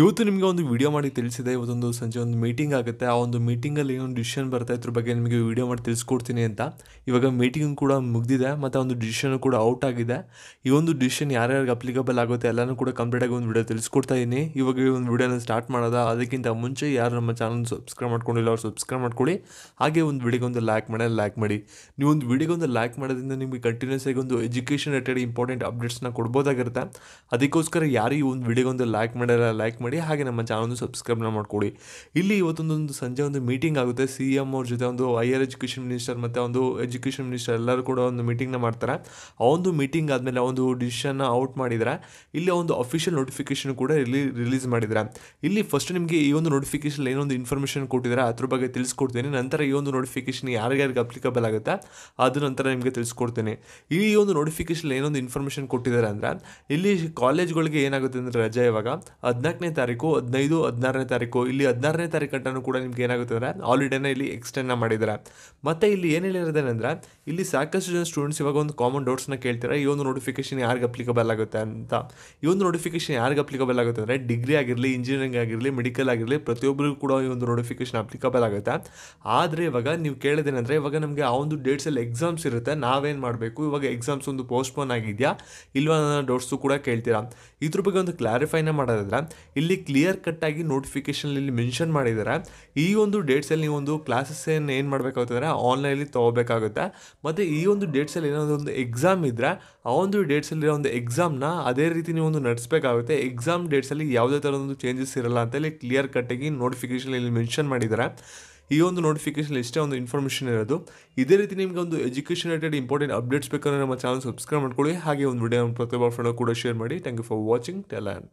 ಇವತ್ತು ನಿಮಗೆ ಒಂದು ವಿಡಿಯೋ ಮಾಡಿ ತಿಳಿಸಿದೆ ಇವತ್ತೊಂದು ಸಂಜೆ ಒಂದು ಮೀಟಿಂಗ್ ಆಗುತ್ತೆ ಆ ಒಂದು ಮೀಟಿಂಗಲ್ಲಿ ಏನೊಂದು ಡಿಸಿಷನ್ ಬರ್ತಾ ಇದ್ರ ಬಗ್ಗೆ ನಿಮಗೆ ವಿಡಿಯೋ ಮಾಡಿ ತಿಳಿಸ್ಕೊಡ್ತೀನಿ ಅಂತ ಇವಾಗ ಮೀಟಿಂಗ್ ಕೂಡ ಮುಗಿದಿದೆ ಮತ್ತು ಒಂದು ಡಿಸಿಷನ್ ಕೂಡ ಔಟ್ ಆಗಿದೆ ಈ ಒಂದು ಡಿಸಿಷನ್ ಯಾರ್ಯಾರಿಗೆ ಅಪ್ಲಿಕಬಲ್ ಆಗುತ್ತೆ ಎಲ್ಲನೂ ಕೂಡ ಕಂಪ್ಲೀಟಾಗಿ ಒಂದು ವಿಡಿಯೋ ತಿಳಿಸ್ಕೊಡ್ತಾ ಇದ್ದೀನಿ ಇವಾಗ ಈ ಒಂದು ವಿಡಿಯೋನ ಸ್ಟಾರ್ಟ್ ಮಾಡೋದ ಅದಕ್ಕಿಂತ ಮುಂಚೆ ಯಾರು ನಮ್ಮ ಚಾನಲ್ ಸಬ್ಸ್ಕ್ರೈಬ್ ಮಾಡ್ಕೊಂಡಿಲ್ಲ ಅವ್ರು ಸಬ್ಸ್ಕ್ರೈಬ್ ಮಾಡ್ಕೊಳ್ಳಿ ಹಾಗೆ ಒಂದು ವಿಡಿಯೋಗೆ ಒಂದು ಲೈಕ್ ಮಾಡಿ ಲೈಕ್ ಮಾಡಿ ನೀವು ಒಂದು ವಿಡಿಯೋಗೆ ಒಂದು ಲೈಕ್ ಮಾಡೋದ್ರಿಂದ ನಿಮಗೆ ಕಂಟಿನ್ಯೂಸ್ ಆಗಿ ಒಂದು ಎಜುಕೇಷನ್ ರಿಲೇಟೆಡ್ ಇಂಪಾರ್ಟೆಂಟ್ ಅಪ್ಡೇಟ್ಸ್ನ ಕೊಡ್ಬೋದಾಗಿರುತ್ತೆ ಅದಕ್ಕೋಸ್ಕರ ಯಾರು ಈ ಒಂದು ವಿಡಿಯೋಗೆ ಒಂದು ಲೈಕ್ ಮಾಡಿಲ್ಲ ಲೈಕ್ ಮಾಡಿ ಹಾಗೆ ನಮ್ಮ ಚಾನಲ್ ಸಬ್ಸ್ಕ್ರೈಬ್ನ ಮಾಡಿಕೊಡಿ ಇಲ್ಲಿ ಇವತ್ತೊಂದು ಸಂಜೆ ಒಂದು ಮೀಟಿಂಗ್ ಆಗುತ್ತೆ ಸಿ ಎಮ್ ಅವ್ರ ಜೊತೆ ಒಂದು ಹೈಯರ್ ಎಜುಕೇಷನ್ ಮಿನಿಸ್ಟರ್ ಮತ್ತು ಒಂದು ಎಜುಕೇಷನ್ ಮಿನಿಸ್ಟರ್ ಎಲ್ಲರೂ ಕೂಡ ಒಂದು ಮೀಟಿಂಗ್ನ ಮಾಡ್ತಾರೆ ಆ ಒಂದು ಮೀಟಿಂಗ್ ಆದಮೇಲೆ ಒಂದು ಡಿಸಿಷನ್ನ ಔಟ್ ಮಾಡಿದ್ದಾರೆ ಇಲ್ಲಿ ಒಂದು ಅಫಿಷಿಯಲ್ ನೋಟಿಫಿಕೇಶನ್ ಕೂಡ ಇಲ್ಲಿ ರಿಲೀಸ್ ಮಾಡಿದ್ದಾರೆ ಇಲ್ಲಿ ಫಸ್ಟ್ ನಿಮಗೆ ಈ ಒಂದು ನೋಟಿಫಿಕೇಶನ್ ಏನೊಂದು ಇನ್ಫಾರ್ಮೇಷನ್ ಕೊಟ್ಟಿದ್ದಾರೆ ಅದ್ರ ಬಗ್ಗೆ ತಿಳಿಸ್ಕೊಡ್ತೀನಿ ನಂತರ ಈ ಒಂದು ನೋಟಿಫಿಕೇಶನ್ ಯಾರ್ಯಾರಿಗೆ ಅಪ್ಲಿಕಬಲ್ ಆಗುತ್ತೆ ಅದು ನಂತರ ನಿಮಗೆ ತಿಳಿಸ್ಕೊಡ್ತೀನಿ ಈ ಒಂದು ನೋಟಿಫಿಕೇಶನ್ ಏನೊಂದು ಇನ್ಫಾರ್ಮೇಷನ್ ಕೊಟ್ಟಿದ್ದಾರೆ ಅಂದರೆ ಇಲ್ಲಿ ಕಾಲೇಜ್ಗಳಿಗೆ ಏನಾಗುತ್ತೆ ಅಂದರೆ ರಜೆ ಇವಾಗ ಹದಿನಾಲ್ಕನೇ ತಾರೀಕು ಹದಿನೈದು ಹದಿನಾರನೇ ತಾರೀಕು ಇಲ್ಲಿ ಹದಿನಾರನೇ ತಾರೀಕು ಗಂಟನೂ ಕೂಡ ನಿಮ್ಗೆ ಏನಾಗುತ್ತೆ ಅಂದರೆ ಹಾಲಿಡೇನ ಇಲ್ಲಿ ಎಕ್ಸ್ಟೆಂಡ್ನ ಮಾಡಿದ್ದಾರೆ ಮತ್ತು ಇಲ್ಲಿ ಏನು ಹೇಳಿರೋದೇನೆಂದರೆ ಇಲ್ಲಿ ಸಾಕಷ್ಟು ಜನ ಸ್ಟೂಡೆಂಟ್ಸ್ ಇವಾಗ ಒಂದು ಕಾಮನ್ ಡೌಟ್ಸ್ನ ಕೇಳ್ತಾರೆ ಈ ಒಂದು ನೋಟಿಫಿಕೇಶನ್ ಯಾರಿಗೆ ಅಪ್ಲಿಕಬಲ್ ಆಗುತ್ತೆ ಅಂತ ಈ ಒಂದು ನೋಟಿಫಿಕೇಶನ್ ಯಾರಿಗೆ ಅಪ್ಲಿಕಬಲ್ ಆಗುತ್ತೆ ಅಂದರೆ ಡಿಗ್ರಿ ಆಗಿರಲಿ ಇಂಜಿನಿಯರಿಂಗ್ ಆಗಿರಲಿ ಮೆಡಿಕಲ್ ಆಗಿರಲಿ ಪ್ರತಿಯೊಬ್ಬರಿಗೂ ಕೂಡ ಈ ಒಂದು ನೋಟಿಫಿಕೇಶನ್ ಅಪ್ಲಿಕಬಲ್ ಆಗುತ್ತೆ ಆದರೆ ಇವಾಗ ನೀವು ಕೇಳಿದೇನೆಂದರೆ ಇವಾಗ ನಮಗೆ ಆ ಒಂದು ಡೇಟ್ಸಲ್ಲಿ ಎಕ್ಸಾಮ್ಸ್ ಇರುತ್ತೆ ನಾವೇನು ಮಾಡಬೇಕು ಇವಾಗ ಎಕ್ಸಾಮ್ಸ್ ಒಂದು ಪೋಸ್ಟ್ಪೋನ್ ಆಗಿದೆಯಾ ಇಲ್ವಾ ಡೌಟ್ಸ್ ಡೌಟ್ಸು ಕೂಡ ಕೇಳ್ತೀರಾ ಇದ್ರ ಬಗ್ಗೆ ಒಂದು ಕ್ಲಾರಿಫೈನ ಮಾಡೋದಾದ್ರೆ ಇಲ್ಲಿ ಕ್ಲಿಯರ್ ಕಟ್ಟಾಗಿ ನೋಟಿಫಿಕೇಶನಲ್ಲಿ ಮೆನ್ಷನ್ ಮಾಡಿದ್ದಾರೆ ಈ ಒಂದು ಡೇಟ್ಸಲ್ಲಿ ನೀವೊಂದು ಕ್ಲಾಸಸ್ಸನ್ನು ಏನು ಆನ್ಲೈನ್ ಆನ್ಲೈನಲ್ಲಿ ತೊಗೋಬೇಕಾಗುತ್ತೆ ಮತ್ತು ಈ ಒಂದು ಡೇಟ್ಸಲ್ಲಿ ಏನಾದರೂ ಒಂದು ಎಕ್ಸಾಮ್ ಇದ್ದರೆ ಆ ಒಂದು ಡೇಟ್ಸಲ್ಲಿರೋ ಒಂದು ಎಕ್ಸಾಮ್ನ ಅದೇ ರೀತಿ ಒಂದು ನಡೆಸಬೇಕಾಗುತ್ತೆ ಎಕ್ಸಾಮ್ ಡೇಟ್ಸಲ್ಲಿ ಯಾವುದೇ ಥರದ ಒಂದು ಚೇಂಜಸ್ ಇರಲ್ಲ ಅಂತೇಳಿ ಕ್ಲಿಯರ್ ಕಟ್ಟಾಗಿ ನೋಟಿಫಿಕೇಷನಲ್ಲಿ ಮೆನ್ಷನ್ ಮಾಡಿದ್ದಾರೆ ಈ ಒಂದು ನೋಟಿಫಿಕೇಶನ್ ಇಷ್ಟೇ ಒಂದು ಇನ್ಫಾರ್ಮೇಷನ್ ಇರೋದು ಇದೇ ರೀತಿ ನಿಮಗೆ ಒಂದು ಎಜುಕೇಷನ್ ರಿಲೇಟೆಡ್ ಇಂಪಾರ್ಟೆಂಟ್ ಅಪ್ಡೇಟ್ಸ್ ಬೇಕಂದ್ರೆ ನಮ್ಮ ಚಾನಲ್ ಸಬ್ಸ್ಕ್ರೈಬ್ ಮಾಡ್ಕೊಳ್ಳಿ ಹಾಗೆ ಒಂದು ವಿಡಿಯೋ ಪ್ರತಿಭಾ ಫ್ರೆಂಡ್ ಕೂಡ ಶೇರ್ ಮಾಡಿ thank you for watching tell